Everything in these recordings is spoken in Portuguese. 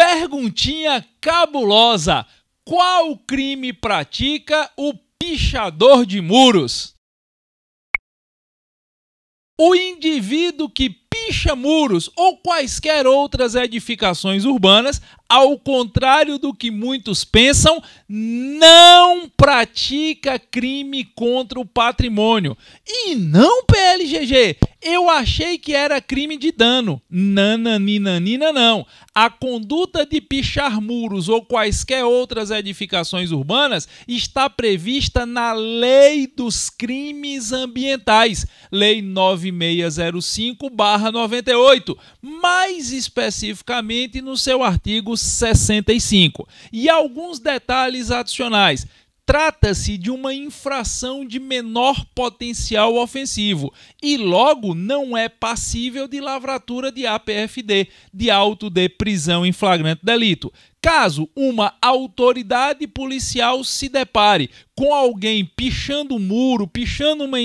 Perguntinha cabulosa: qual crime pratica o pichador de muros? O indivíduo que picha muros ou quaisquer outras edificações urbanas, ao contrário do que muitos pensam, não pratica crime contra o patrimônio. E não, PLGG, eu achei que era crime de dano. Nananinanina não. A conduta de pichar muros ou quaisquer outras edificações urbanas está prevista na Lei dos Crimes Ambientais, Lei 9605/98, mais especificamente no seu artigo 65. E alguns detalhes adicionais trata-se de uma infração de menor potencial ofensivo e, logo, não é passível de lavratura de APFD, de auto de prisão em flagrante delito. Caso uma autoridade policial se depare com alguém pichando um muro, pichando uma,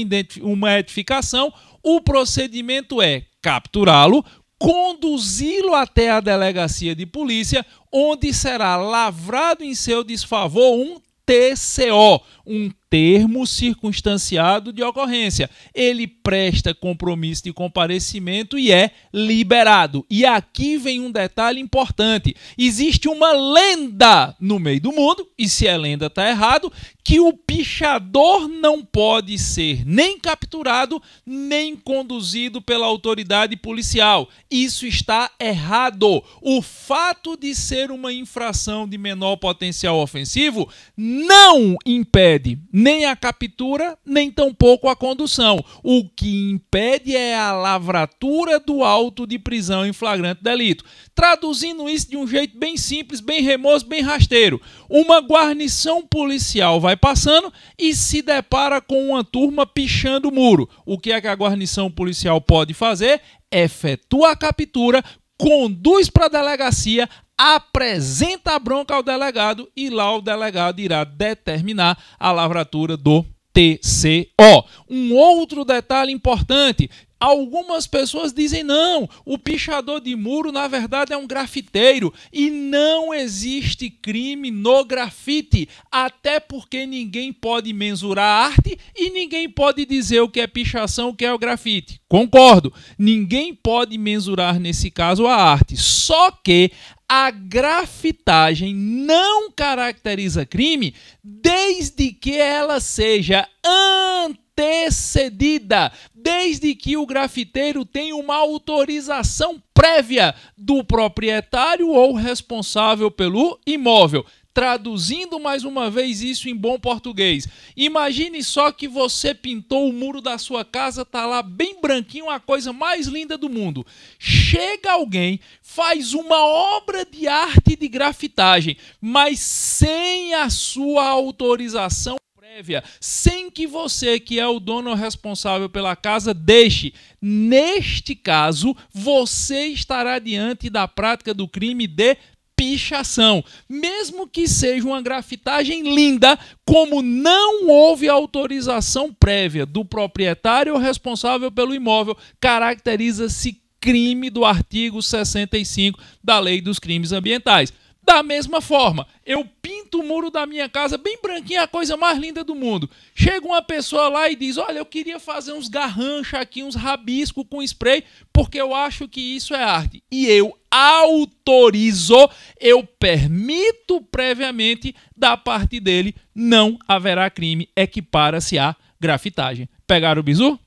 uma edificação, o procedimento é capturá-lo, conduzi-lo até a delegacia de polícia, onde será lavrado em seu desfavor um TCO, um termo circunstanciado de ocorrência. Ele presta compromisso de comparecimento e é liberado. E aqui vem um detalhe importante: existe uma lenda no meio do mundo, e se é lenda está errado, que o pichador não pode ser nem capturado nem conduzido pela autoridade policial. Isso está errado. O fato de ser uma infração de menor potencial ofensivo não impede nem a captura, nem tampouco a condução. O que impede é a lavratura do auto de prisão em flagrante delito. Traduzindo isso de um jeito bem simples, bem remoso, bem rasteiro. Uma guarnição policial vai passando e se depara com uma turma pichando o muro. O que é que a guarnição policial pode fazer? Efetua a captura conduz para a delegacia, apresenta a bronca ao delegado e lá o delegado irá determinar a lavratura do TCO. Um outro detalhe importante: Algumas pessoas dizem não, o pichador de muro na verdade é um grafiteiro e não existe crime no grafite, até porque ninguém pode mensurar a arte e ninguém pode dizer o que é pichação, o que é o grafite. Concordo, ninguém pode mensurar nesse caso a arte, só que a grafitagem não caracteriza crime desde que ela seja antecedida, desde que o grafiteiro tenha uma autorização prévia do proprietário ou responsável pelo imóvel. Traduzindo mais uma vez isso em bom português. Imagine só que você pintou o muro da sua casa, tá lá bem branquinho, a coisa mais linda do mundo. Chega alguém, faz uma obra de arte de grafitagem, mas sem a sua autorização prévia, sem que você, que é o dono responsável pela casa, deixe. Neste caso, você estará diante da prática do crime de pichação, mesmo que seja uma grafitagem linda, como não houve autorização prévia do proprietário ou responsável pelo imóvel, caracteriza-se crime do artigo 65 da Lei dos Crimes Ambientais. Da mesma forma, eu pinto o muro da minha casa bem branquinho, é a coisa mais linda do mundo. Chega uma pessoa lá e diz: Olha, eu queria fazer uns garranchos aqui, uns rabisco com spray, porque eu acho que isso é arte. E eu autorizo, eu permito previamente da parte dele, não haverá crime, equipara-se à grafitagem. Pegaram o bizu?